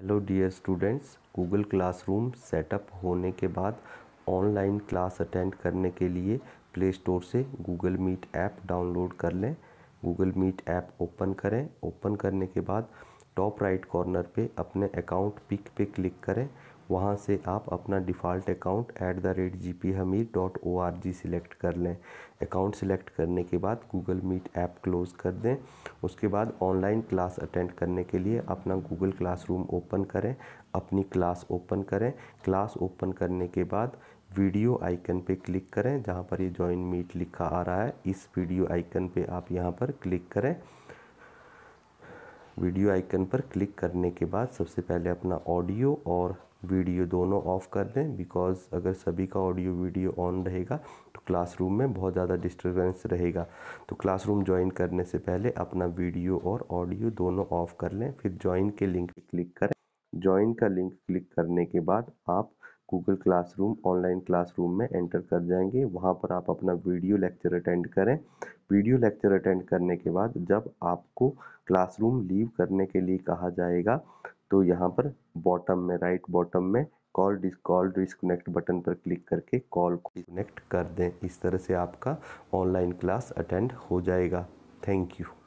hello dear students Google Classroom setup होने के बाद ऑनलाइन क्लास अटेंड करने के लिए प्ले स्टोर से गूगल मीट ऐप डाउनलोड कर लें गूगल मीट ऐप ओपन करें ओपन करने के बाद टॉप राइट कॉर्नर पे अपने अकाउंट पिक पे क्लिक करें वहाँ से आप अपना default account at the rate G P Hamir dot O R G select कर लें अकाउंट सिलेक्ट करने के बाद गूगल मीट ऐप क्लोज़ कर दें उसके बाद ऑनलाइन क्लास अटेंड करने के लिए अपना गूगल क्लासरूम ओपन करें अपनी क्लास ओपन करें क्लास ओपन करने के बाद वीडियो आइकन पे क्लिक करें जहाँ पर ये ज्वाइन मीट लिखा आ रहा है इस वीडियो आइकन पे आप यहाँ पर क्लिक करें वीडियो आइकन पर क्लिक करने के बाद सबसे पहले अपना ऑडियो और वीडियो दोनों ऑफ़ कर दें बिकॉज़ अगर सभी का ऑडियो वीडियो ऑन रहेगा तो क्लासरूम में बहुत ज़्यादा डिस्टर्बेंस रहेगा तो क्लासरूम ज्वाइन करने से पहले अपना वीडियो और ऑडियो दोनों ऑफ़ कर लें फिर ज्वाइन के लिंक पर क्लिक करें ज्वाइन का लिंक क्लिक करने के बाद आप गूगल क्लासरूम ऑनलाइन क्लासरूम में एंटर कर जाएंगे वहाँ पर आप अपना वीडियो लेक्चर अटेंड करें वीडियो लेक्चर अटेंड करने के बाद जब आपको क्लासरूम लीव करने के लिए कहा जाएगा तो यहाँ पर बॉटम में राइट बॉटम में कॉल डिस कॉल डिस्कनेक्ट बटन पर क्लिक करके कॉल को डिसकनेक्ट कर दें इस तरह से आपका ऑनलाइन क्लास अटेंड हो जाएगा थैंक यू